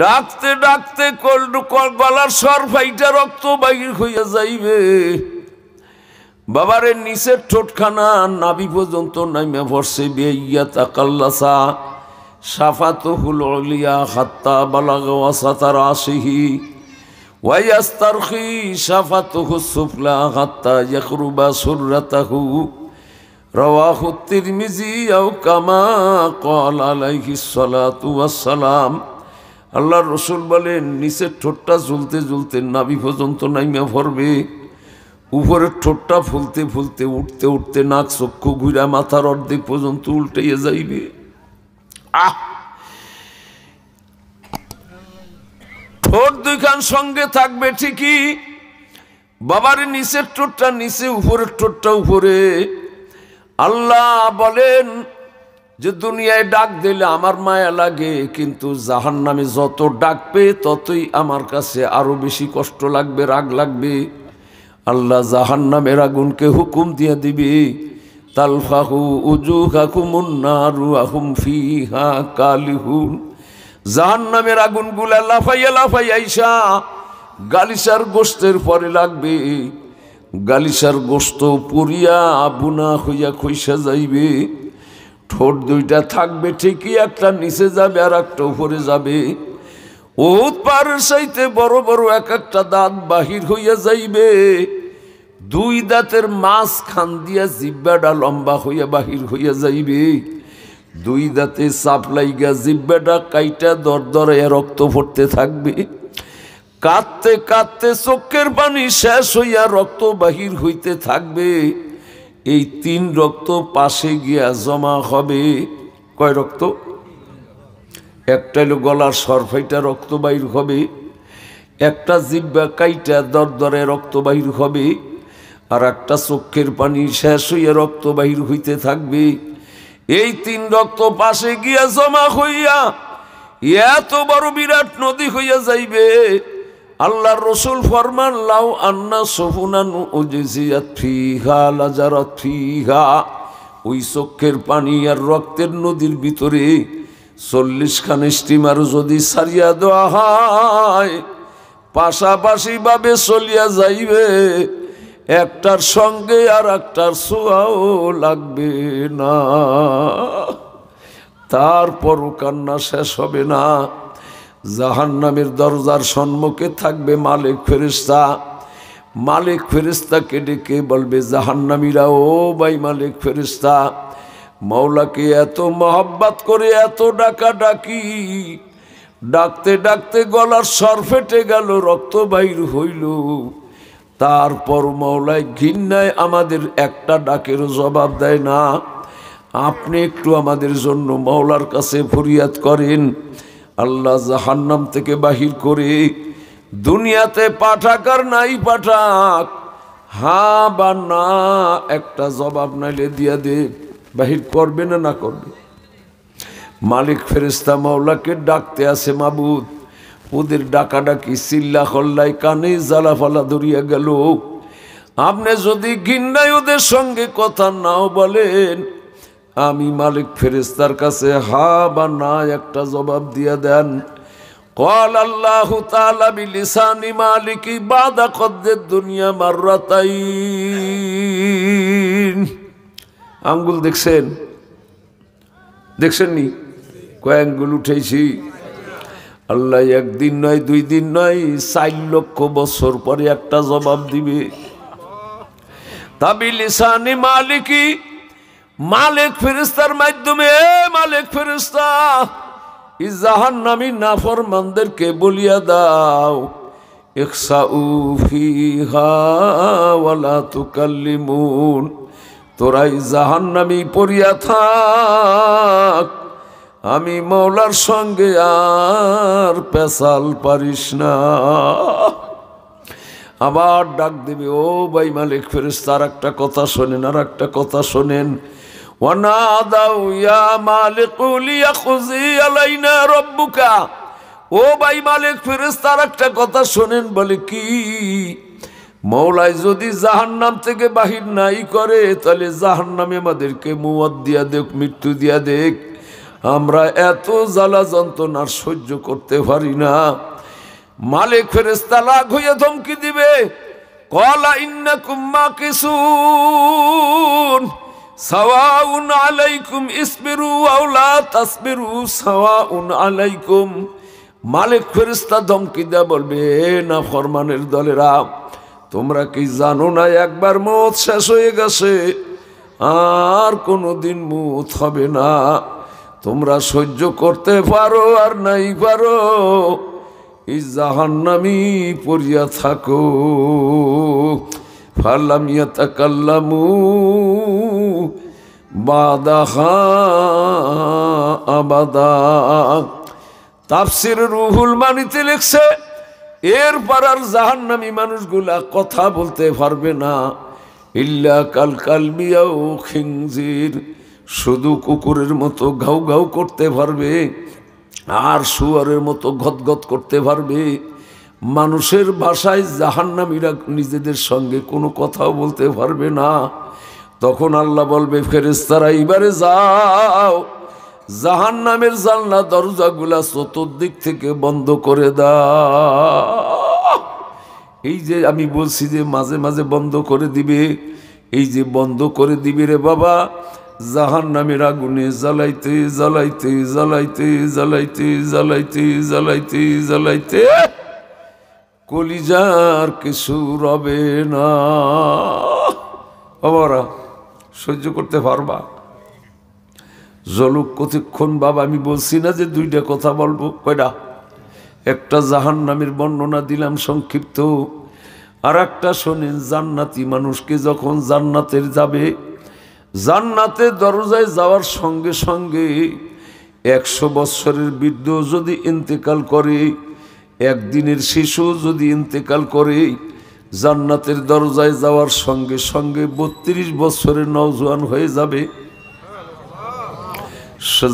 ডাকতে ডাকতে গলার সর ফাইটা রক্ত বাইর হইয়া যাইবে বাবারে নিচের ঠোটখানা নাবি পর্যন্ত নাইমে ভরসে বেইয়া তাকাল্লাসা সাফাতুহুল অলিয়া হাত্তা বালাগ ওয়াসাতার আশিহি তো সাফাতুহু সুফলা হাত্তা ইয়াকরুবা সুররাতাহু রওয়াহু তিরমিজি আও কামা কল আলাইহিস সালাতু ওয়াস সালাম আল্লাহ রসুল বলেন নিচের ঠোঁটটা ঝুলতে জ্বলতে নাবি পর্যন্ত নাইমা ভরবে উপরের ঠোঁটটা ফুলতে ফুলতে উঠতে উঠতে নাক চক্ষু ঘুরা মাথার অর্ধেক পর্যন্ত উল্টাইয়া যাইবে আহ ঠোঁট দুইখান সঙ্গে থাকবে ঠিকই বাবার নিচের ঠোঁটটা নিচে উপরের ঠোঁটটা উপরে আল্লাহ বলেন যে দুনিয়ায় ডাক দিলে আমার মায়া লাগে কিন্তু জাহান নামে যত ডাক পেয়ে ততই আমার কাছে আরো বেশি কষ্ট লাগবে রাগ লাগবে আল্লাহ জাহান নামের আগুনকে হুকুম দিয়ে দিবে তালফাহু উজু হাকুমুন্নারু আহুম ফিহা কালিহুন জাহান নামের আগুনগুলা লাফাইয়া লাফাই আইসা গালিসার গোস্তের পরে লাগবে গালিসার গোস্ত পুরিয়া বুনা হইয়া খইসা যাইবে ঠোঁট দুইটা থাকবে ঠিকই একটা নিচে যাবে আর একটা উপরে যাবে ও পার সাইতে বড় বড় এক একটা দাঁত বাহির হইয়া যাইবে দুই দাঁতের মাছ খান দিয়া জিব্বাটা লম্বা হইয়া বাহির হইয়া যাইবে দুই দাঁতে চাপ লাইগা জিব্বাটা কাইটা দরদরাইয়া রক্ত পড়তে থাকবে কাঁদতে কাঁদতে চোখের পানি শেষ হইয়া রক্ত বাহির হইতে থাকবে এই তিন রক্ত পাশে গিয়া জমা হবে কয় রক্ত একটা হলো গলার সরফাইটা রক্ত বাহির হবে একটা জিব্বা কাইটা দরদরে রক্ত বাহির হবে আর একটা চক্ষের পানি শেষ হইয়া রক্ত বাহির হইতে থাকবে এই তিন রক্ত পাশে গিয়া জমা হইয়া এত বড় বিরাট নদী হইয়া যাইবে আল্লাহ রসুল ফরমান লাউ আন্না সফুনান ওই চক্ষের পানি আর রক্তের নদীর ভিতরে চল্লিশ খান স্টিমার যদি সারিয়া দেওয়া হয় পাশাপাশি ভাবে চলিয়া যাইবে একটার সঙ্গে আর একটার সোয়াও লাগবে না তারপরও কান্না শেষ হবে না জাহান্নামের দরজার সম্মুখে থাকবে মালিক ফেরিস্তা মালিক ফেরিস্তাকে ডেকে বলবে জাহান্নামীরা ও ভাই মালিক ফেরিস্তা মাওলাকে এত মহব্বাত করে এত ডাকা ডাকি ডাকতে ডাকতে গলার সর ফেটে গেল রক্ত বাইর হইল তারপর মাওলায় ঘিন্নায় আমাদের একটা ডাকের জবাব দেয় না আপনি একটু আমাদের জন্য মাওলার কাছে ফরিয়াদ করেন আল্লাহ জাহান্নাম থেকে বাহির করে দুনিয়াতে পাঠাকার নাই পাঠাক হা বা না একটা জবাব নাইলে দিয়া দে বাহির করবে না না করবে মালিক ফেরিস্তা মাওলাকে ডাকতে আছে মাবুদ ওদের ডাকাডাকি চিল্লা হল্লাই কানে জ্বালা ফালা ধরিয়া গেল আপনি যদি গিন্নাই ওদের সঙ্গে কথা নাও বলেন আমি মালিক ফেরেস্তার কাছে হা বা না একটা জবাব দিয়ে দেন قال الله تعالى بلسان مالك بعد দুনিয়া الدنيا তাই আঙ্গুল দেখছেন দেখছেন নি কয় আঙ্গুল উঠেছি আল্লাহ একদিন নয় দুই দিন নয় চার লক্ষ বছর পরে একটা জবাব দিবে তাবিলিসানি মালিকি মালিক ফেরিস্তার মাধ্যমে মালিক ফেরিস্তা ইজাহান নামি নাফর মানদেরকে বলিয়া দাও তোরাই জাহান নামি পড়িয়া থাক আমি মৌলার সঙ্গে আর পেশাল পারিস না আবার ডাক দিবি ও বাই মালিক ফেরিস তার একটা কথা শোনেন আর একটা কথা শোনেন ونادوا يا مالك ليقضي علينا ربك ও ভাই মালিক ফেরেস্তার একটা কথা শোনেন বলে কি মৌলায় যদি জাহান্নাম থেকে বাহির নাই করে তাহলে জাহান্নামে আমাদেরকে মুয়াদ দিয়া দেখ মৃত্যু দিয়া দেখ আমরা এত জ্বালা যন্ত্রণার সহ্য করতে পারি না মালিক ফেরেস্তা লাগ হইয়া ধমকি দিবে কলা ইন্না কুম্মা কিসুন সাওয়াউন আলাইকুম আলাইকুম ধমকি বলবে না ফরমানের তোমরা কি জানো না একবার মত শেষ হয়ে গেছে আর কোনো দিন মুত হবে না তোমরা সহ্য করতে পারো আর নাই পারো এই জাহান্নামি পড়িয়া থাকো ফালাম ইয়াতাকাল্লামু বাদাহা আবাদা তাফসির রুহুল মানিতে লিখছে এরপর আর জাহান নামী মানুষগুলা কথা বলতে পারবে না ইল্লা কাল কালমিয়াও খিংজির শুধু কুকুরের মতো ঘাউ ঘাউ করতে পারবে আর শুয়ারের মতো ঘৎ ঘত করতে পারবে মানুষের ভাষায় জাহান্নামীরা নিজেদের সঙ্গে কোনো কথাও বলতে পারবে না তখন আল্লাহ বলবে ফেরেস্তারা এবারে যাও জাহান্নামের জানলা দরজাগুলা চতুর্দিক থেকে বন্ধ করে দা এই যে আমি বলছি যে মাঝে মাঝে বন্ধ করে দিবে এই যে বন্ধ করে দিবে রে বাবা জাহান নামের আগুনে জ্বালাইতে জ্বালাইতে জ্বালাইতে জ্বালাইতে জ্বালাইতে জ্বালাইতে জ্বালাইতে কলিজার কিছু রবে না বাবারা সহ্য করতে পারবা জলুক কতক্ষণ বাবা আমি বলছি না যে দুইটা কথা বলবো কয়টা একটা জাহান নামের বর্ণনা দিলাম সংক্ষিপ্ত আর একটা শোনেন জান্নাতি মানুষকে যখন জান্নাতের যাবে জান্নাতের দরজায় যাওয়ার সঙ্গে সঙ্গে একশো বৎসরের বৃদ্ধ যদি ইন্তেকাল করে একদিনের শিশু যদি ইন্তেকাল করে জান্নাতের দরজায় যাওয়ার সঙ্গে সঙ্গে বত্রিশ বছরের নওজোয়ান হয়ে যাবে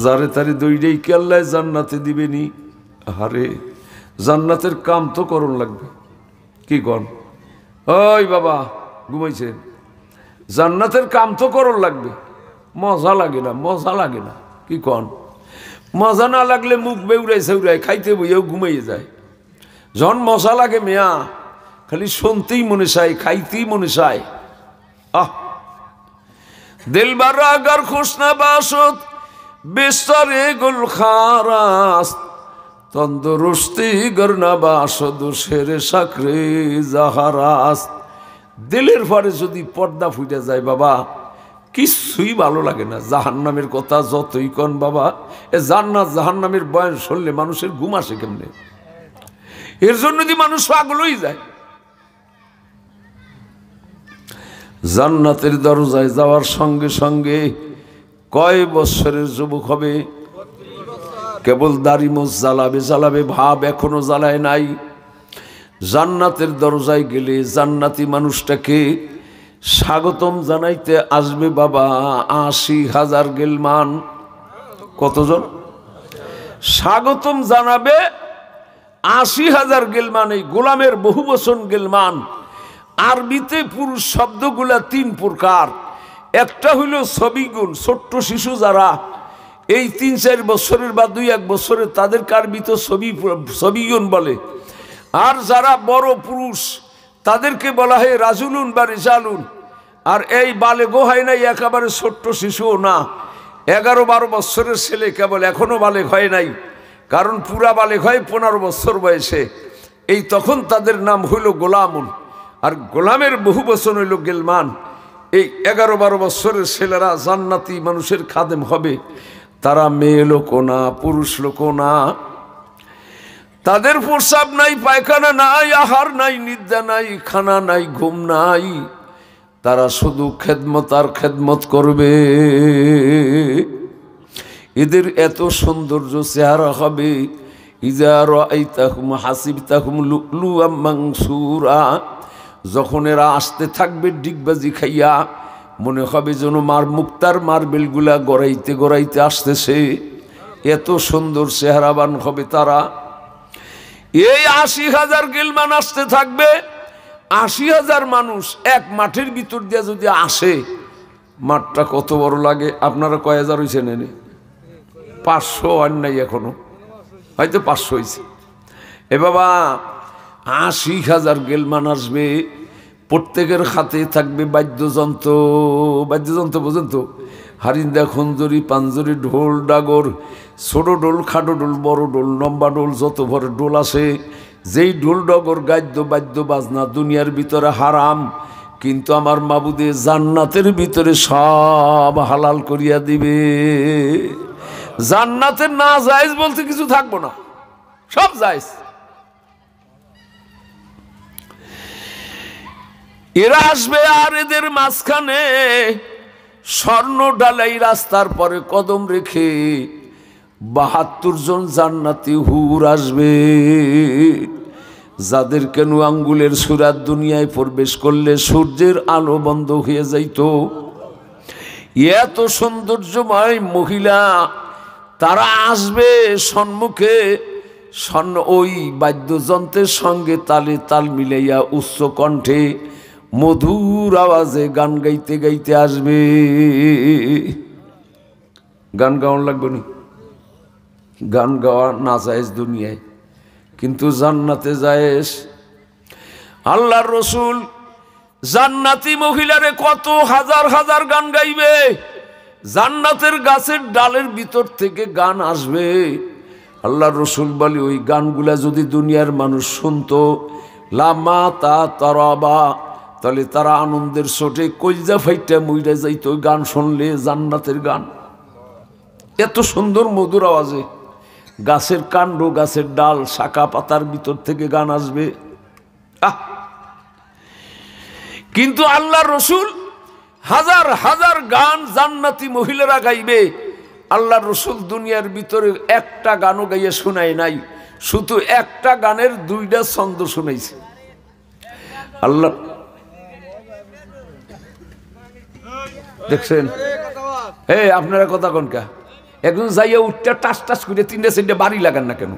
যারে তারে দৈরেই কেল্লায় জান্নাতে দিবেনি হারে জান্নাতের কাম তো করণ লাগবে কি কন ওই বাবা ঘুমাইছে জান্নাতের কাম তো করণ লাগবে মজা লাগে না মজা লাগে না কি কন মজা না লাগলে মুখ বেউড়ায় সেউড়ায় খাইতে বইয়েও ঘুমাইয়ে যায় জন মশা লাগে মেয়া খালি শুনতেই মনে চায় খাইতেই মনে চায় আহ দিলবার আগার খুশনা বাসত বিস্তারে গুল খারাস তন্দুরুস্তি গরনা বাস দোষের সাকরে জাহারাস দিলের পরে যদি পর্দা ফুটে যায় বাবা কিছুই ভালো লাগে না জাহান্নামের কথা যতই কন বাবা এ জান্নাত জাহান্নামের বয়ান শুনলে মানুষের ঘুম আসে কেমনে এর জন্য যদি মানুষ পাগলই যায় জান্নাতের দরজায় যাওয়ার সঙ্গে সঙ্গে কয় বৎসরের যুবক হবে কেবল দাড়িমোজ জ্বালাবে জ্বালাবে ভাব এখনো জ্বালায় নাই জান্নাতের দরজায় গেলে জান্নাতি মানুষটাকে স্বাগতম জানাইতে আসবে বাবা আশি হাজার গেলমান কতজন স্বাগতম জানাবে আশি হাজার গেলমান এই গোলামের বহু বচন গেলমান আরবিতে পুরুষ শব্দগুলা তিন প্রকার একটা হইল ছবিগুণ ছোট্ট শিশু যারা এই তিন চার বছরের বা দুই এক বছরে তাদের কার্বিত ছবি ছবিগুণ বলে আর যারা বড় পুরুষ তাদেরকে বলা হয় রাজুলুন বা রেজালুন আর এই বালে গোহায় নাই একেবারে ছোট্ট শিশুও না এগারো বারো বছরের ছেলে কেবল এখনও বালেক হয় নাই কারণ পুরা বালেক হয় পনেরো বছর বয়সে এই তখন তাদের নাম হইল গোলামুন আর গোলামের বহু বচন হইল গেলমান এই এগারো বারো বছরের ছেলেরা জান্নাতি মানুষের খাদেম হবে তারা মেয়ে লোক না পুরুষ লোক না তাদের প্রসাব নাই পায়খানা নাই আহার নাই নিদ্রা নাই খানা নাই ঘুম নাই তারা শুধু খেদমত আর খেদমত করবে এদের এত সৌন্দর্য চেহারা হবে ইজার আইতাহুম হাসিব তাহুম লুলুয়া যখন এরা আসতে থাকবে ডিগবাজি খাইয়া মনে হবে যেন মার মুক্তার মার্বেলগুলা গড়াইতে গড়াইতে আসতেছে এত সুন্দর চেহারাবান হবে তারা এই আশি হাজার গিলমান আসতে থাকবে আশি হাজার মানুষ এক মাঠের ভিতর দিয়ে যদি আসে মাঠটা কত বড় লাগে আপনারা কয় হাজার হয়েছেন এনে পাঁচশো আর নাই এখনো হয়তো পাঁচশো হয়েছে এ বাবা আশি হাজার গেলমান আসবে প্রত্যেকের হাতে থাকবে বাদ্যযন্ত্র বাদ্যযন্ত্র পর্যন্ত হারিন্দা খঞ্জরি পাঞ্জরি ঢোল ডাগর ছোট ডোল খাটো ডোল বড় ডোল লম্বা ডোল যত ভরে ডোল আছে যেই ঢোল ডগর গাদ্য বাদ্য বাজনা দুনিয়ার ভিতরে হারাম কিন্তু আমার মাবুদে জান্নাতের ভিতরে সব হালাল করিয়া দিবে জান্নাতে না জায়েজ বলতে কিছু থাকবো না সব জায়েজ এরা আসবে আর এদের মাঝখানে স্বর্ণ ডালাই রাস্তার পরে কদম রেখে বাহাত্তর জন জান্নাতি হুর আসবে যাদের কেন আঙ্গুলের সুরাত দুনিয়ায় প্রবেশ করলে সূর্যের আলো বন্ধ হয়ে যাইত এত সৌন্দর্যময় মহিলা তারা আসবে সম্মুখে স্বর্ণ ওই বাদ্যযন্ত্রের সঙ্গে তালে তাল মিলাইয়া উচ্চ কণ্ঠে মধুর আওয়াজে গান গাইতে গাইতে আসবে গান গাওয়ান লাগবে নি গান গাওয়া না যায় দুনিয়ায় কিন্তু জান্নাতে যায়স আল্লাহর রসুল জান্নাতি মহিলারে কত হাজার হাজার গান গাইবে জান্নাতের গাছের ডালের ভিতর থেকে গান আসবে আল্লাহ রসুল বলি ওই গানগুলা যদি দুনিয়ার মানুষ শুনত লামা তা তারাবা তাহলে তারা আনন্দের সোটে কইজা ফাইটা মুইরা যাইতো গান শুনলে জান্নাতের গান এত সুন্দর মধুর আওয়াজে গাছের কাণ্ড গাছের ডাল শাখা পাতার ভিতর থেকে গান আসবে কিন্তু আল্লাহ রসুল হাজার হাজার গান জান্নাতি মহিলারা গাইবে আল্লাহ রসুল দুনিয়ার ভিতরে একটা গানও গাইয়ে শোনায় নাই শুধু একটা গানের দুইটা ছন্দ শুনাইছে আল্লাহ দেখছেন হে আপনারা কথা কনকা একজন যাইয়া উঠতে টাস টাস করে তিনটে সিনটা বাড়ি লাগান না কেন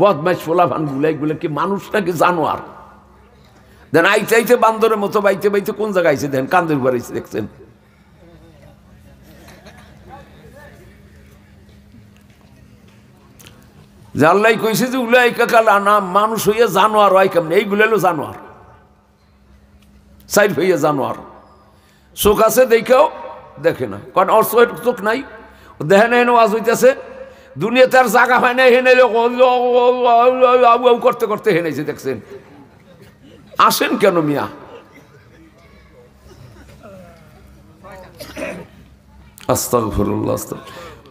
বদমাইশ ফোলা ভান গুলাই গুলা কি মানুষ জানো আর দেন আইতে আইতে বান্দরের মতো বাইতে বাইতে কোন জায়গায় আইসে দেন কান্দের উপর আইসে দেখছেন জাল্লাই কইছে যে উলে আইকাকাল আনা মানুষ হইয়া জানোয়ার হয় কেমন এইগুলো হলো জানোয়ার সাইড হইয়া জানোয়ার চোখ আছে দেখেও দেখে না কারণ অর্থ চোখ নাই দেহেন না হেন আজ হইতেছে দুনিয়াতে আর জাগা হয় না হেনে করতে করতে হেনেছে দেখছেন আসেন কেন মিয়া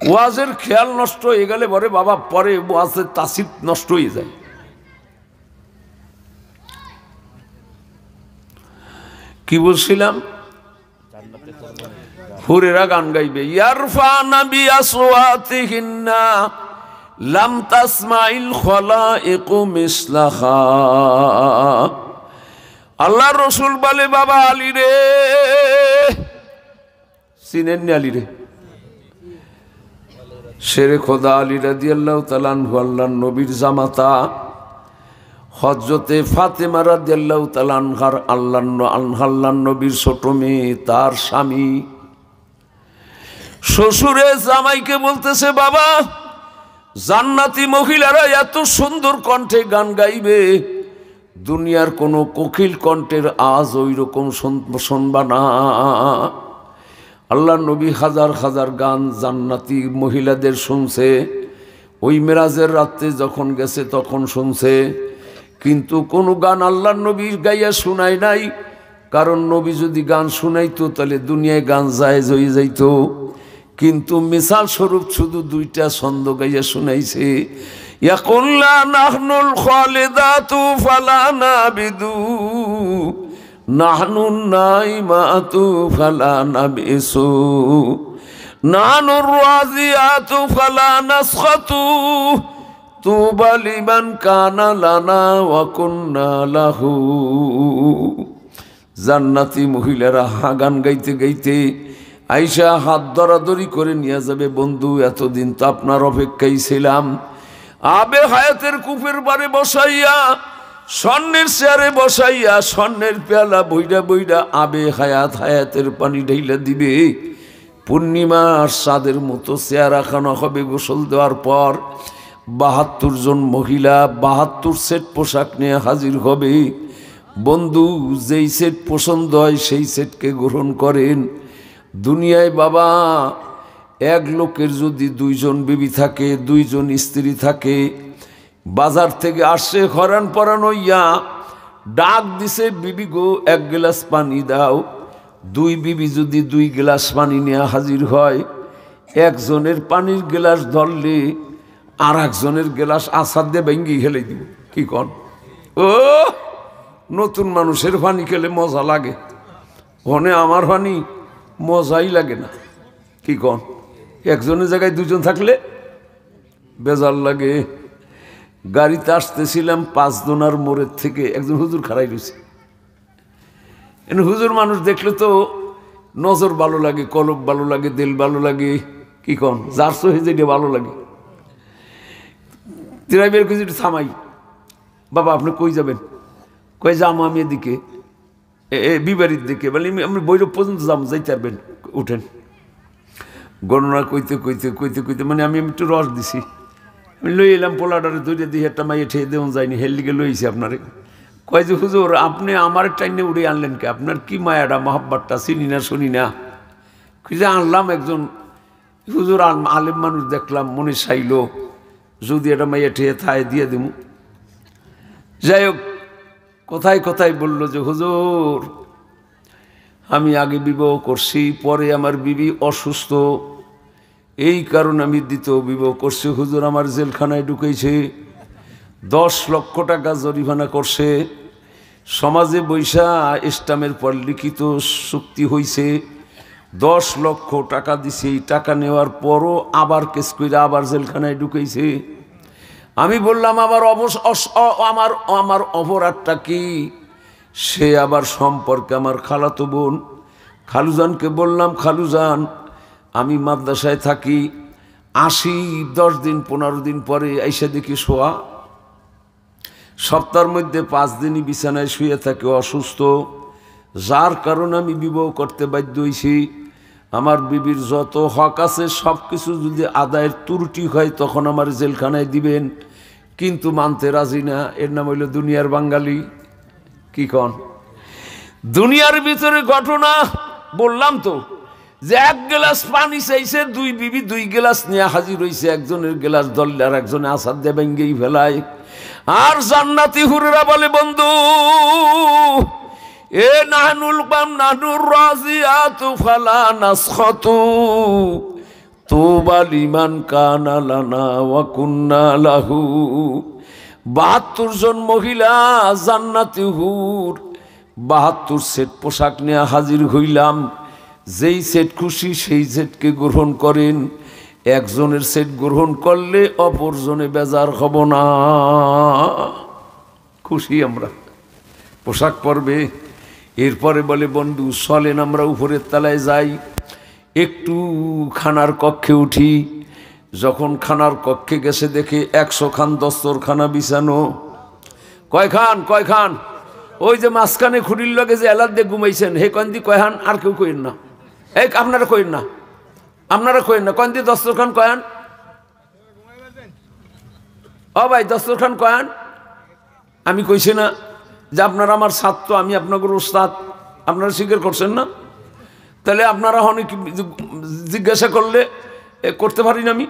ওয়াজের খেয়াল নষ্ট হয়ে গেলে পরে বাবা পরে ওয়াজের তাসির নষ্ট হয়ে যায় কি বলছিলাম হুরেরা গান গাইবে ইয়ারফা লাম তাসমাইল খলাইকু মিসলাহা আল্লাহ রসুল বলে বাবা আলী রে চিনেননি আলী রে শেরে খোদা আলী রাদি আল্লাহ তালানহু আল্লাহ নবীর জামাতা হজরতে ফাতেমা রাদি আল্লাহ তালানহার আল্লাহ আল্লাহ নবীর ছোট মেয়ে তার স্বামী শ্বশুরে জামাইকে বলতেছে বাবা জান্নাতি মহিলারা এত সুন্দর কণ্ঠে গান গাইবে দুনিয়ার কোনো কোকিল কণ্ঠের আজ ওই রকম শোনবা না আল্লাহ নবী হাজার হাজার গান জান্নাতি মহিলাদের শুনছে ওই মেরাজের রাত্রে যখন গেছে তখন শুনছে কিন্তু কোনো গান আল্লাহ নবীর গাইয়া শোনাই নাই কারণ নবী যদি গান শুনাইতো তাহলে দুনিয়ায় গান জায়েজ হয়ে যাইত কিন্তু মিশাল স্বরূপ শুধু দুইটা ছন্দ গাইয়া শুনাইছে يقول لا نحن الخالدات فلا نابد نحن النائمات فلا نبئس نحن الراضيات فلا نسخط طوبى لمن كان لنا وكنا له জান্নাতি মহিলারা হাগান গাইতে গাইতে আইসা হাত দরাদরি করে নিয়ে যাবে বন্ধু এতদিন তো আপনার অপেক্ষায় ছিলাম আবে হায়াতের কুপের বারে বসাইয়া স্বর্ণের চেয়ারে বসাইয়া স্বর্ণের পেয়ালা বইডা বইডা আবে হায়াত হায়াতের পানি ঢাইলা দিবে পূর্ণিমা আর সাদের মতো চেয়ারা খানো হবে গোসল দেওয়ার পর বাহাত্তর জন মহিলা বাহাত্তর সেট পোশাক নিয়ে হাজির হবে বন্ধু যেই সেট পছন্দ হয় সেই সেটকে গ্রহণ করেন দুনিয়ায় বাবা এক লোকের যদি দুইজন বিবি থাকে দুইজন স্ত্রী থাকে বাজার থেকে আসছে হরান পরান হইয়া ডাক দিছে বিবি গো এক গ্লাস পানি দাও দুই বিবি যদি দুই গ্লাস পানি নিয়ে হাজির হয় একজনের পানির গ্লাস ধরলে আর একজনের গ্লাস আসার দিয়ে ভেঙ্গি খেলে দিব কি কন ও নতুন মানুষের পানি খেলে মজা লাগে ওখানে আমার পানি মজাই লাগে না কি কন একজনের জায়গায় দুজন থাকলে বেজার লাগে গাড়িতে আসতেছিলাম পাঁচ দোনার মোড়ের থেকে একজন হুজুর খাড়াই গেছে এনে হুজুর মানুষ দেখলে তো নজর ভালো লাগে কলব ভালো লাগে দিল ভালো লাগে কি কন যার সহি যেটা ভালো লাগে ড্রাইভার কিছু থামাই বাবা আপনি কই যাবেন কয়ে যাম আমি এদিকে এ বিবাড়ির দিকে বলে আমি বৈরব পর্যন্ত যাম যাই চারবেন উঠেন গণনা কইতে কইতে কইতে কইতে মানে আমি একটু রস দিছি আমি লই এলাম পোলাডারে দুইটা দুই একটা মাইয়ে ঠেয়ে দেওয়া যায়নি হেলদিকে লইছি আপনারে কয় যে হুজুর আপনি আমার টাইনে উড়ে আনলেন কে আপনার কি মায়াটা মহাব্বারটা চিনি না শুনি না খুঁজে আনলাম একজন হুজুর আলেম মানুষ দেখলাম মনে চাইল যদি এটা মাইয়া ঠেয়ে থায় দিয়ে দেব যাই হোক কথায় কথায় বলল যে হুজুর আমি আগে বিবাহ করছি পরে আমার বিবি অসুস্থ এই কারণ আমি দ্বিতীয় বিবাহ করছি হুজুর আমার জেলখানায় ঢুকেছে দশ লক্ষ টাকা জরিমানা করছে সমাজে বৈশা ইস্টামের পর লিখিত চুক্তি হয়েছে দশ লক্ষ টাকা দিছে এই টাকা নেওয়ার পরও আবার কেস করে আবার জেলখানায় ঢুকেছে আমি বললাম আমার অবস আমার আমার অপরাধটা কি সে আবার সম্পর্কে আমার খালাতো বোন খালুজানকে বললাম খালুজান আমি মাদ্রাসায় থাকি আসি দশ দিন পনেরো দিন পরে এসে দেখি শোয়া সপ্তাহের মধ্যে পাঁচ দিনই বিছানায় শুয়ে থাকে অসুস্থ যার কারণে আমি বিবাহ করতে বাধ্য হয়েছি আমার বিবির যত হক আছে সব কিছু যদি আদায়ের ত্রুটি হয় তখন আমার জেলখানায় দিবেন কিন্তু মানতে রাজি না এর নাম হইল দুনিয়ার বাঙালি কি কন দুনিয়ার ভিতরে ঘটনা বললাম তো যে এক গ্লাস পানি চাইছে দুই বিবি দুই গ্লাস নিয়ে হাজির হয়েছে একজনের গ্লাস দল আর একজনে আসার দিয়ে ভেঙ্গেই ফেলায় আর জান্নাতি হুরেরা বলে বন্ধু এ নাহনুল পাম নাহনুর রাজিয়া তু ফালা তো বালিমান কানালানা ওয়া কুন্না লাহু বাহাত্তর জন মহিলা জান্নাতি হুর বাহাত্তর সেট পোশাক নিয়ে হাজির হইলাম যেই সেট খুশি সেই সেটকে গ্রহণ করেন একজনের সেট গ্রহণ করলে অপরজনে বেজার হব না খুশি আমরা পোশাক পরবে এরপরে বলে বন্ধু সলেন আমরা উপরের তলায় যাই একটু খানার কক্ষে উঠি যখন খানার কক্ষে গেছে দেখে একশো খান দস্তর খানা বিছানো কয় খান কয় খান ওই যে মাঝখানে খুঁড়ির লগে যে এলার দিয়ে ঘুমাইছেন হে কন্দি কয়হান আর কেউ কইন না এই আপনারা কইন না আপনারা কইন না কন্দি খান কয়ান ও ভাই খান কয়ান আমি কইছি না যে আপনারা আমার ছাত্র আমি আপনাকে উস্তাদ আপনারা স্বীকার করছেন না তাহলে আপনারা অনেক জিজ্ঞাসা করলে করতে পারি না আমি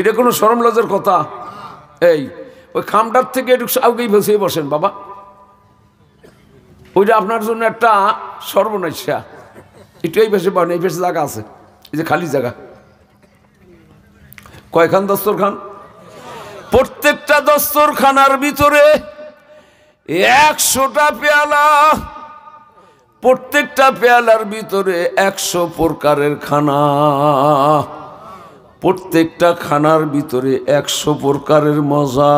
এটা কোনো সরম লজার কথা এই ওই খামটার থেকে একটু আগেই ভেসে বসেন বাবা ওইটা আপনার জন্য একটা সর্বনাশা একটু এই পাশে পান এই পাশে জায়গা আছে এই যে খালি জায়গা কয়খান দস্তরখান প্রত্যেকটা দস্তরখানার ভিতরে একশোটা পেয়ালা প্রত্যেকটা পেয়ালার ভিতরে একশো প্রকারের খানা প্রত্যেকটা খানার ভিতরে একশো প্রকারের মজা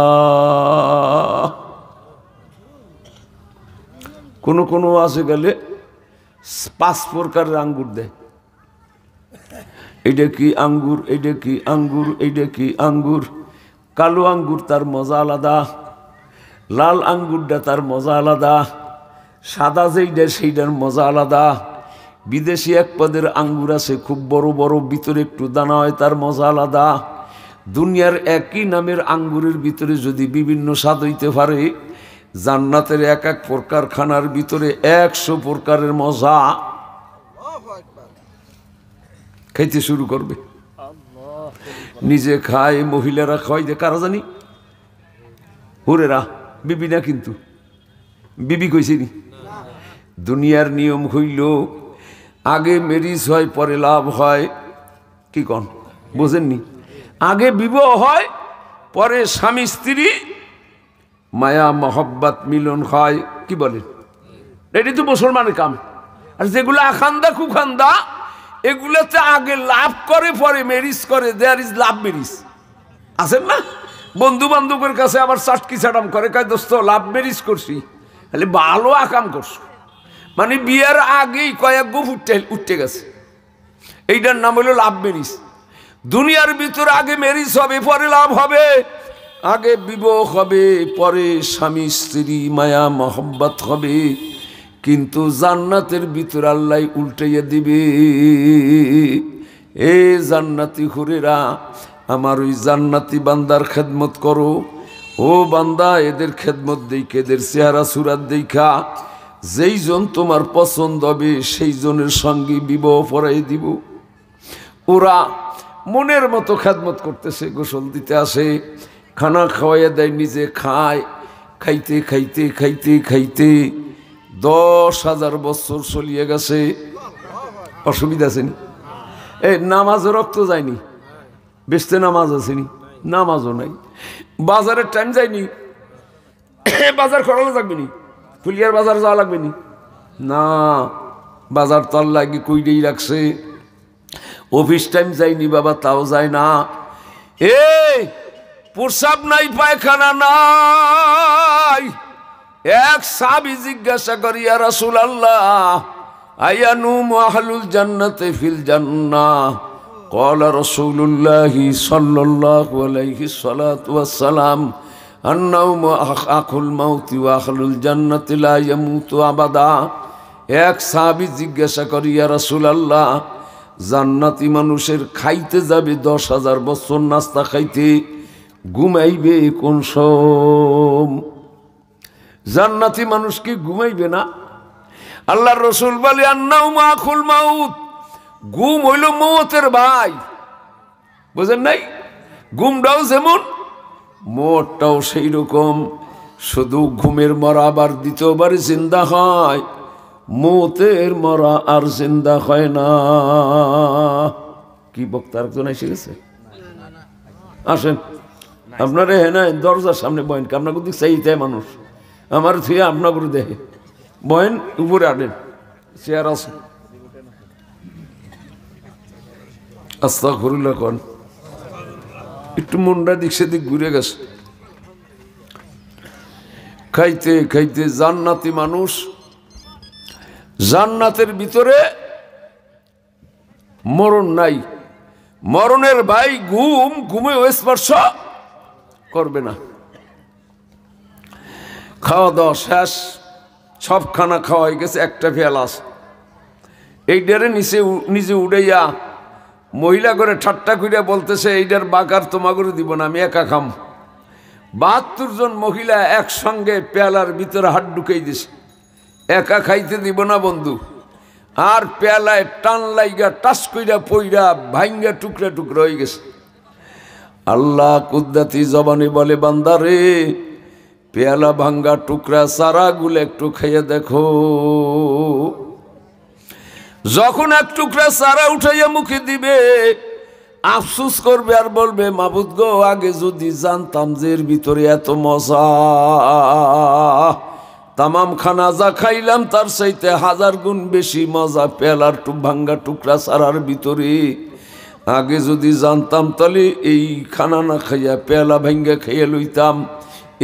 কোনো কোনো আছে গেলে পাঁচ প্রকারের আঙ্গুর দেয় এটা কি আঙ্গুর এটা কি আঙ্গুর এটা কি আঙ্গুর কালো আঙ্গুর তার মজা আলাদা লাল আঙ্গুরটা তার মজা আলাদা সাদা যেইটা সেইটার মজা আলাদা বিদেশি এক পদের আঙ্গুর আছে খুব বড় বড় ভিতরে একটু দানা হয় তার মজা আলাদা দুনিয়ার একই নামের আঙ্গুরের ভিতরে যদি বিভিন্ন স্বাদ হইতে পারে জান্নাতের এক এক প্রকার খানার ভিতরে একশো প্রকারের মজা খাইতে শুরু করবে নিজে খায় মহিলারা খায় যে কারা জানি হুরেরা বিবি না কিন্তু বিবি কইছিনি দুনিয়ার নিয়ম হইল আগে মেরিজ হয় পরে লাভ হয় কি কন বোঝেননি আগে বিবাহ হয় পরে স্বামী স্ত্রী মায়া মহব্বত মিলন হয় কি বলেন এটি তো মুসলমানের কাম আর যেগুলো আখান্দা কুখান্দা এগুলোতে আগে লাভ করে পরে মেরিজ করে দেয়ার ইজ লাভ মেরিজ আছেন না বন্ধু বান্ধবের কাছে আবার চাটকি চাটাম করে কয় দোস্ত লাভ মেরিজ করছি তাহলে ভালো আকাম করছো মানে বিয়ার আগেই কয়েক গো উঠতে উঠতে গেছে এইটার নাম হলো লাভ মেরিস দুনিয়ার ভিতর আগে মেরিস হবে পরে লাভ হবে আগে বিবাহ হবে পরে স্বামী স্ত্রী মায়া মহব্বত হবে কিন্তু জান্নাতের ভিতর আল্লাহ উল্টাইয়া দিবে এ জান্নাতি হুরেরা আমার ওই জান্নাতি বান্দার খেদমত করো ও বান্দা এদের খেদমত দেখে এদের চেহারা সুরাত দেইখা যেই জন তোমার পছন্দ হবে সেই জনের সঙ্গে বিবাহ পড়াই দিব ওরা মনের মতো খাদমত করতেছে গোসল দিতে আসে খানা খাওয়াইয়া দেয় নিজে খায় খাইতে খাইতে খাইতে খাইতে দশ হাজার বছর চলিয়ে গেছে অসুবিধা আছে নি এ নামাজও রক্ত যায়নি বেচতে নামাজ আসেনি নামাজও নাই বাজারের টাইম যায়নি বাজার খরচ লাগবে নি ফুলিয়ার বাজার যাওয়া লাগবে নি না বাজার তার লাগি কইরেই রাখছে অফিস টাইম যায়নি বাবা তাও যায় না এ প্রসাব নাই পায়খানা নাই এক সাবি জিজ্ঞাসা করিয়া রাসুল আল্লাহ আয়ানু মাহলুল জান্নাতে ফিল জান্না কলা রসুল্লাহি সাল্লাহ আলাইহি সালাম আখুল জান্নাতিলা আবাদা এক জিজ্ঞাসা করি ইয়া রাসুল আল্লাহ জান্নাতি মানুষের খাইতে যাবে দশ হাজার বছর নাস্তা খাইতে ঘুমাইবে কোন সম জান্নাতি মানুষ কি ঘুমাইবে না আল্লাহ রসুল বলে আন্নাও মাখুল মাউত ঘুম হইল মতের ভাই বোঝেন নাই ঘুমটাও যেমন মোটটাও সেই রকম শুধু ঘুমের মরা আবার দ্বিতীয়বার জিন্দা হয় মোতের মরা আর জিন্দা হয় না কি বক্তা একজন এসে গেছে আসেন আপনারা হ্যাঁ দরজার সামনে বয়েন আপনাকে দিক তাই মানুষ আমার থুয়ে আপনাকে দেখে বয়েন উপরে আনেন চেয়ার আছে আস্তা ঘুরলে কন একটু মনটা দিক সেদিক ঘুরে গেছে খাইতে খাইতে জান্নাতি মানুষ জান্নাতের ভিতরে মরণ নাই মরণের ভাই ঘুম ঘুমে স্পর্শ করবে না খাওয়া দাওয়া শেষ সব খানা খাওয়াই গেছে একটা এই ডেরে নিচে নিজে উড়াইয়া মহিলা করে ঠাট্টা করিয়া বলতেছে এইটার বাকার করে দিব না আমি একা খাম বাহাত্তর জন মহিলা একসঙ্গে পেয়ালার ভিতরে হাত ঢুকেই দিছে একা খাইতে দিব না বন্ধু আর পেয়ালায় টান লাইগা টাস কইরা পইরা ভাইঙ্গা টুকরা টুকরা হয়ে গেছে আল্লাহ কুদ্দাতি জবানি বলে বান্দারে পেয়ালা ভাঙ্গা টুকরা সারাগুলো একটু খাইয়া দেখো যখন এক টুকরা সারা উঠাইয়া মুখে দিবে আফসুস করবে আর বলবে মাবুদ গো আগে যদি জানতাম যে এর ভিতরে এত মজা তামাম খানা যা খাইলাম তার সাইতে হাজার গুণ বেশি মজা পেলার টু ভাঙ্গা টুকরা সারার ভিতরে আগে যদি জানতাম তাহলে এই খানা না খাইয়া পেয়ালা ভাঙ্গা খাইয়া লইতাম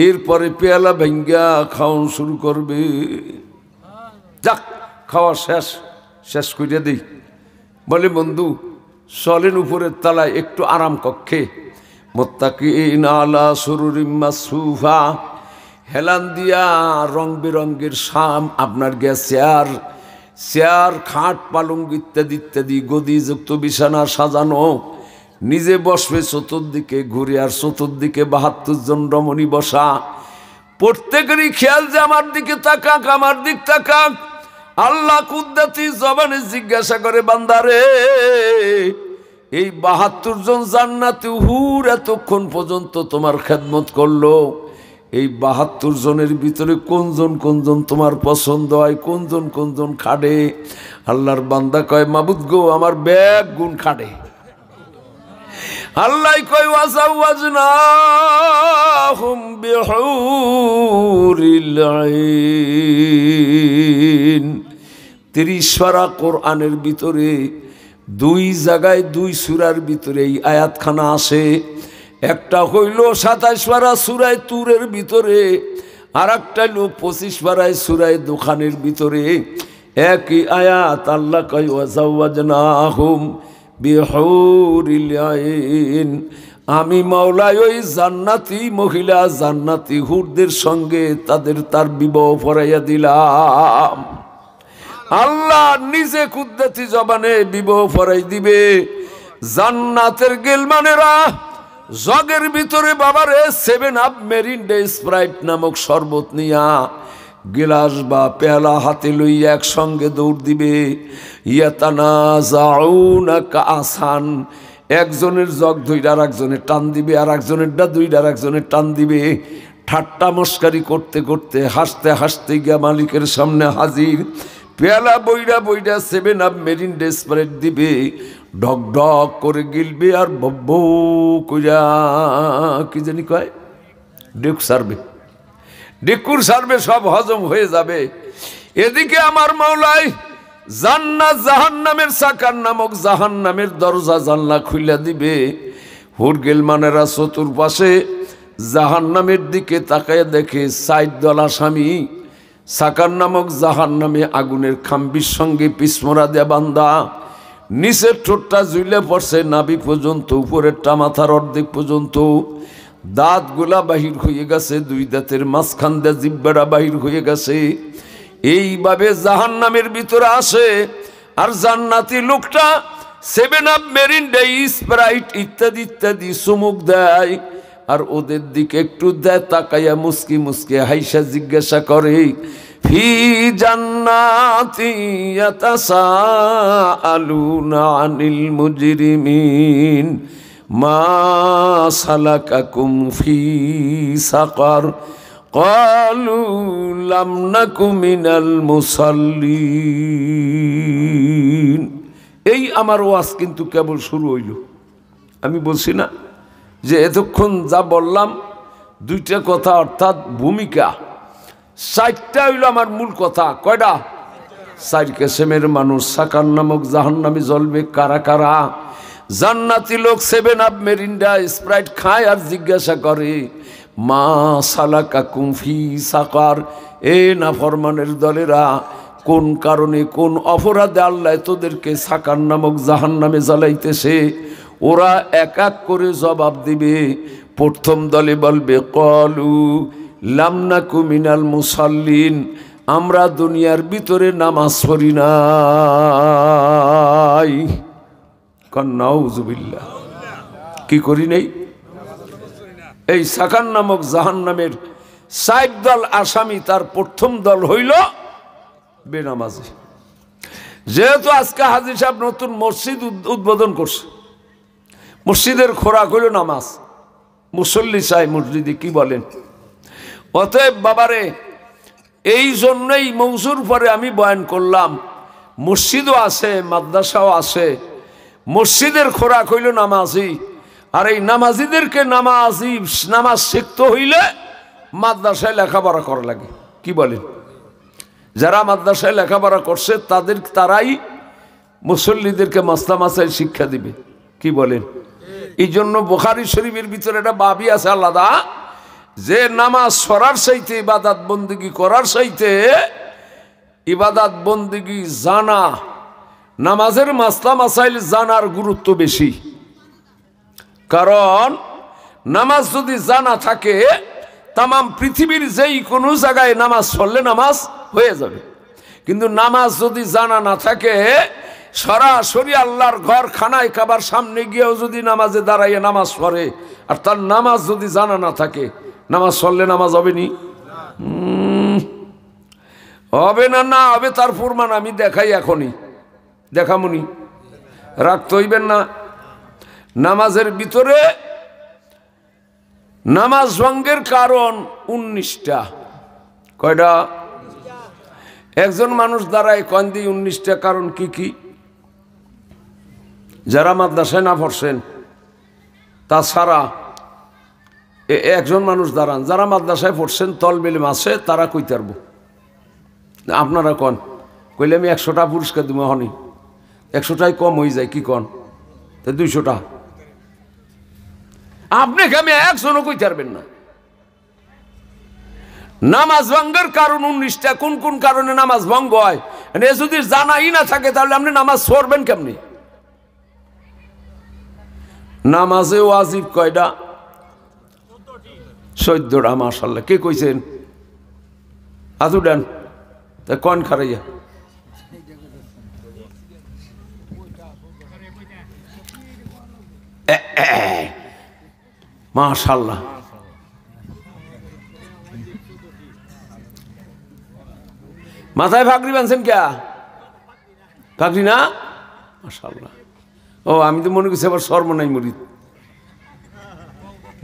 এরপরে পেয়ালা ভাঙ্গা খাওয়ান শুরু করবে যাক খাওয়া শেষ শেষ করিয়া দিই বলে বন্ধু সলেন উপরের তালায় একটু আরাম কক্ষে মোত্তাকিনালা সরুরিম্মা সুফা হেলান দিয়া রং বেরঙ্গের শাম আপনার গিয়া চেয়ার চেয়ার খাট পালং ইত্যাদি ইত্যাদি গদিযুক্ত বিছানা সাজানো নিজে বসবে চতুর্দিকে ঘুরে আর চতুর্দিকে বাহাত্তর জন রমণী বসা প্রত্যেকেরই খেয়াল যে আমার দিকে তাকাক আমার দিক তাকাক আল্লাহ কুদ্দাতি জবানে জিজ্ঞাসা করে বান্দারে এই বাহাত্তর জন জান্নাতি হুর এতক্ষণ পর্যন্ত তোমার খেদমত করল এই বাহাত্তর জনের ভিতরে কোনজন কোনজন তোমার পছন্দ হয় কোনজন কোনজন খাটে আল্লাহর বান্দা কয় মাবুদ গো আমার ব্যাগ গুণ খাটে আল্লাহ কয় ওয়াজাওয়াজ না হুম বিহুরিল তিরিশ কোরআনের ভিতরে দুই জায়গায় দুই সুরার ভিতরে এই আয়াতখানা আসে একটা হইল সাতাইশ বারা সুরায় তুরের ভিতরে আর একটা হইল পঁচিশ পাড়ায় সুরায় দোকানের ভিতরে একই আয়াত আল্লাহ কয় বিহরিলাইন আমি মাওলাই ওই জান্নাতি মহিলা জান্নাতি হুরদের সঙ্গে তাদের তার বিবাহ ফরাইয়া দিলাম আল্লাহ নিজে কুদ্দাতি জবানে বিবাহ ফরাই দিবে জান্নাতের গেলমানেরা জগের ভিতরে বাবারে seven up Mirinda Sprite নামক শরবত নিয়া গিলাস বা পেয়ালা হাতে লই একসঙ্গে দৌড় দিবে ইয়াতানা যাউনা আসান একজনের জগ দুই আর একজনের টান দিবে আর ডা দুই আর একজনের টান দিবে ঠাট্টা মস্কারি করতে করতে হাসতে হাসতে গিয়া মালিকের সামনে হাজির পেয়ালা বইরা বইরা সেভেন আপ মেরিন ডেসপারেট দিবে ডক ডক করে গিলবে আর বব্ব কইরা কি জানি কয় ডেক সারবে ডেকুর সারবে সব হজম হয়ে যাবে এদিকে আমার মাওলাই জান্নাত জাহান্নামের সাকার নামক জাহান্নামের দরজা জানলা খুইলা দিবে মানেরা চতুর্পাশে জাহান্নামের দিকে তাকায় দেখে সাইদ দল আসামি সাকার নামক জাহান নামে আগুনের খাম্বির সঙ্গে পিসমরা দেয়া বান্দা নিচের ঠোঁটটা জুইলে পড়ছে নাবি পর্যন্ত উপরেরটা মাথার অর্ধেক পর্যন্ত দাঁতগুলা বাহির হয়ে গেছে দুই দাঁতের মাঝখান দিয়ে জিব্বারা বাহির হয়ে গেছে এইভাবে জাহান নামের ভিতরে আসে আর জান্নাতি লোকটা seven up Mirinda Sprite ইত্যাদি ইত্যাদি চুমুক দেয় আর ওদের দিকে একটু দেয় তাকাইয়া মুসকি মুসকি হাইসা জিজ্ঞাসা করে ফি জান্নাতি ইয়াতাসাআলুনা আনিল মুজরিমিন মা সালাকাকুম ফি সাকার قالوا لم نك من এই আমার ওয়াজ কিন্তু কেবল শুরু হইল আমি বলছি না যে এতক্ষণ যা বললাম দুইটা কথা অর্থাৎ ভূমিকা চারটা হইল আমার মূল কথা কয়টা সাইড কেসেমের মানুষ সাকার নামক নামে জ্বলবে কারা কারা জান্নাতি লোক সেভেন আপ মেরিন্ডা স্প্রাইট খায় আর জিজ্ঞাসা করে মা সালাকা কুমফি সাকার এ না ফরমানের দলেরা কোন কারণে কোন অপরাধে আল্লাহ তোদেরকে সাকার নামক জাহান নামে জ্বালাইতেছে ওরা এক এক করে জবাব দিবে প্রথম দলে বলবে কলু লামনা কুমিনাল মুসাল্লিন আমরা দুনিয়ার ভিতরে নামাজ পড়ি নাই কন্যাউজুবিল্লা কি করি নেই এই সাকান নামক জাহান নামের সাইব দল আসামি তার প্রথম দল হইল বেনামাজি যেহেতু আজকে হাজির সাহেব নতুন মসজিদ উদ্বোধন করছে মসজিদের খোরাক হইল নামাজ মুসল্লি চাই মসজিদে কি বলেন অতএব বাবারে এই জন্যই মৌসুর পরে আমি বয়ান করলাম মসজিদও আছে মাদ্রাসাও আছে মসজিদের খোরাক হইল নামাজি আর এই নামাজিদেরকে নামাজি নামাজ শিখতে হইলে মাদ্রাসায় লেখাপড়া করা লাগে কি বলেন যারা মাদ্রাসায় লেখাপড়া করছে তাদের তারাই মুসল্লিদেরকে মাস্তা মাসায় শিক্ষা দিবে কি বলেন এই জন্য বোখারি শরীফের ভিতরে একটা বাবি আছে আলাদা যে নামাজ সরার সাইতে ইবাদাত বন্দিগি করার সাইতে ইবাদাত বন্দিগি জানা নামাজের মাসলা মাসাইল জানার গুরুত্ব বেশি কারণ নামাজ যদি জানা থাকে তাম পৃথিবীর যেই কোনো জায়গায় নামাজ পড়লে নামাজ হয়ে যাবে কিন্তু নামাজ যদি জানা না থাকে সরাসরি আল্লাহর ঘর খানায় কাবার সামনে গিয়েও যদি নামাজে দাঁড়াইয়ে নামাজ পড়ে আর তার নামাজ যদি জানা না থাকে নামাজ পড়লে নামাজ হবে নি হবে না না হবে তার প্রমাণ আমি দেখাই এখনই দেখামুনি রাখতে হইবেন না নামাজের ভিতরে নামাজ ভঙ্গের কারণ উনিশটা কয়টা একজন মানুষ দ্বারাই কন্দি উনিশটা কারণ কি কী যারা মাদ্রাসায় না পড়ছেন তাছাড়া একজন মানুষ দাঁড়ান যারা মাদ্রাসায় পড়ছেন তলবেলিম আছে তারা কই তারব আপনারা কন কইলে আমি একশোটা পুরস্কার দিব হনি একশোটাই কম হয়ে যায় কি কন তা দুইশোটা আপনাকে আমি একজনও কই তারবেন না নামাজ ভঙ্গের কারণ উনিশটা কোন কোন কারণে নামাজ ভঙ্গ হয় এ যদি জানাই না থাকে তাহলে আপনি নামাজ সরবেন কেমনি নামাজে ওয়াজিব কয়টা চোদ্দটা মাসাল্লাহ কে কইছেন আজু ডান তা কন খারাইয়া মাশাল্লাহ মাথায় ফাঁকরি বানছেন কে ফাঁকরি না মাশাল্লাহ ও আমি তো মনে করছি আবার নাই মরিদ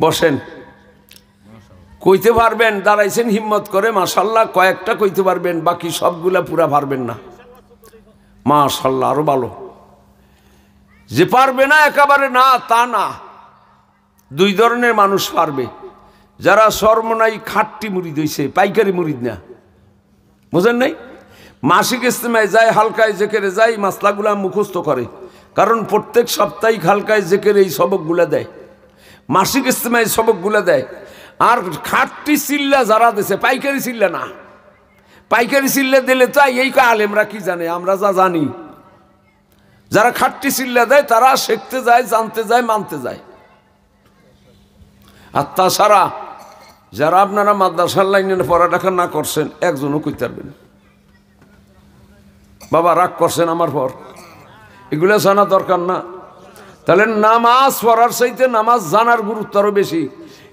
বসেন কইতে পারবেন দাঁড়াইছেন হিম্মত করে মাশাল্লাহ কয়েকটা কইতে পারবেন বাকি সবগুলা পুরা পারবেন না মাশাল্লাহ আরও ভালো যে পারবে না একেবারে না তা না দুই ধরনের মানুষ পারবে যারা নাই খাটটি মুড়ি হইছে পাইকারি মুড়িদ না বোঝেন নাই মাসিক ইস্তেমায় যায় হালকায় জেকেরে যায় মাসলাগুলা মুখস্থ করে কারণ প্রত্যেক সপ্তাহে খালকায় জেকের এই সবকগুলো দেয় মাসিক ইস্তেমায় সবকগুলো দেয় আর খাটটি চিল্লা যারা দিছে পাইকারি চিল্লা না পাইকারি চিল্লা দিলে তো এই আলেমরা কি জানে আমরা যা জানি যারা খাটটি চিল্লা দেয় তারা শিখতে যায় জানতে যায় মানতে যায় আর তাছাড়া যারা আপনারা মাদ্রাসার লাইনে পড়ালেখা না করছেন একজনও কই পারবেন বাবা রাগ করছেন আমার পর এগুলো জানা দরকার না তাহলে নামাজ পড়ার সাইতে নামাজ জানার গুরুত্ব আরও বেশি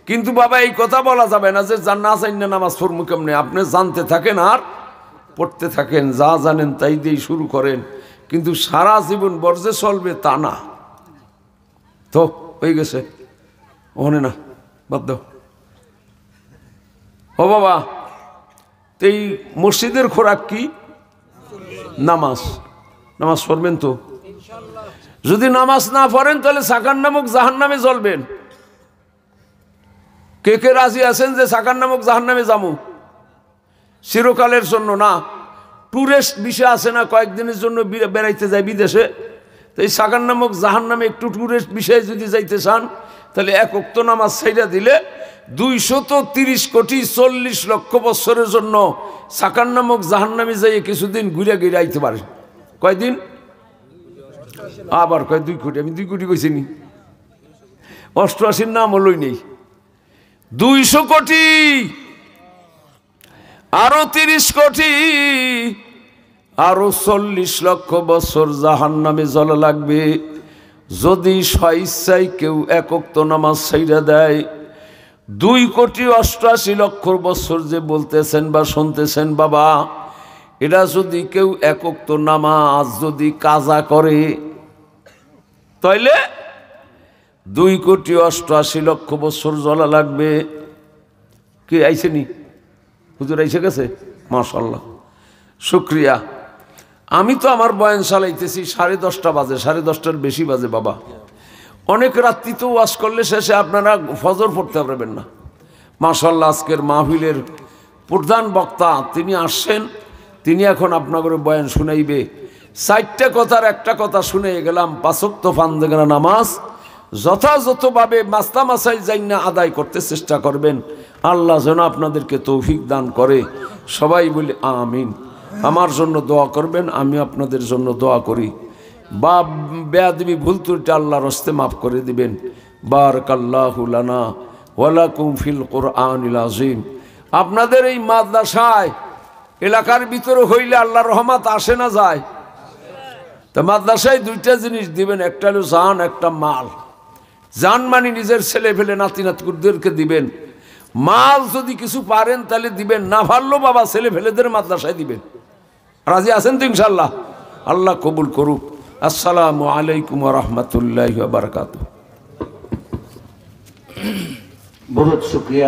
কিন্তু বাবা এই কথা বলা যাবে না যে না চাই না নামাজ পড়বো কেমনি আপনি জানতে থাকেন আর পড়তে থাকেন যা জানেন তাই দিয়েই শুরু করেন কিন্তু সারা জীবন বর্জে চলবে তা না তো হয়ে গেছে ওখানে না বাদ ও বাবা তো এই মসজিদের খোরাক কি নামাজ নামাজ পড়বেন তো যদি নামাজ না পড়েন তাহলে সাকার নামক জাহান নামে জ্বলবেন কে কে রাজি আছেন যে সাকার নামক জাহান নামে যাবো চিরকালের জন্য না ট্যুরিস্ট বিষয় আছে না কয়েকদিনের জন্য বেড়াইতে যায় বিদেশে তো এই সাকার নামক জাহান নামে একটু ট্যুরিস্ট বিষয়ে যদি যাইতে চান তাহলে এক উক্ত নামাজ ছাইরা দিলে দুইশত তিরিশ কোটি চল্লিশ লক্ষ বৎসরের জন্য সাকার নামক জাহান্নামে যাইয়ে কিছুদিন ঘুরে ঘিরে আইতে পারেন কয়দিন আবার কয় দুই কোটি আমি দুই কোটি কইছি নি অষ্টআশির নাম হলই নেই দুইশো কোটি আরো তিরিশ কোটি আরো চল্লিশ লক্ষ বছর জাহান নামে জল লাগবে যদি স্বইচ্ছায় কেউ একক নামাজ সাইরা দেয় দুই কোটি অষ্টআশি লক্ষ বছর যে বলতেছেন বা শুনতেছেন বাবা এটা যদি কেউ একক নামাজ যদি কাজা করে তাইলে দুই কোটি অষ্টআশি লক্ষ বছর জলা লাগবে কে আইসেনি হুজুর আইসে গেছে মার্শাল্লাহ শুক্রিয়া আমি তো আমার বয়ান চালাইতেছি সাড়ে দশটা বাজে সাড়ে দশটার বেশি বাজে বাবা অনেক রাত্রি তো ওয়াজ করলে শেষে আপনারা ফজর পড়তে পারবেন না মাশাল্লাহ আজকের মাহফিলের প্রধান বক্তা তিনি আসছেন তিনি এখন আপনাদের বয়ান শুনাইবে সাইটটা কথার একটা কথা শুনে গেলাম পাঁচক্ত না নামাজ যথাযথভাবে মাস্তা মাসাই যাই না আদায় করতে চেষ্টা করবেন আল্লাহ যেন আপনাদেরকে তৌফিক দান করে সবাই বলি আমিন আমার জন্য দোয়া করবেন আমি আপনাদের জন্য দোয়া করি বা বেআমি ভুল তুলটি আল্লাহর হস্তে মাফ করে দিবেন ওয়ালা কুমফিল কোর আনিল আজিম আপনাদের এই মাদ্রাসায় এলাকার ভিতরে হইলে আল্লাহ রহমাত আসে না যায় তো মাদ্রাসায় দুইটা জিনিস দিবেন একটা হলো জান একটা মাল জান মানে নিজের ছেলে ফেলে নাতি নাতকুরদেরকে দিবেন মাল যদি কিছু পারেন তাহলে দিবেন না পারলো বাবা ছেলে ফেলেদের মাদ্রাসায় দিবেন রাজি আছেন তো ইনশাল্লাহ আল্লাহ কবুল করুক আসসালামু আলাইকুম রহমতুল্লাহ বারকাত বহুত শুক্রিয়া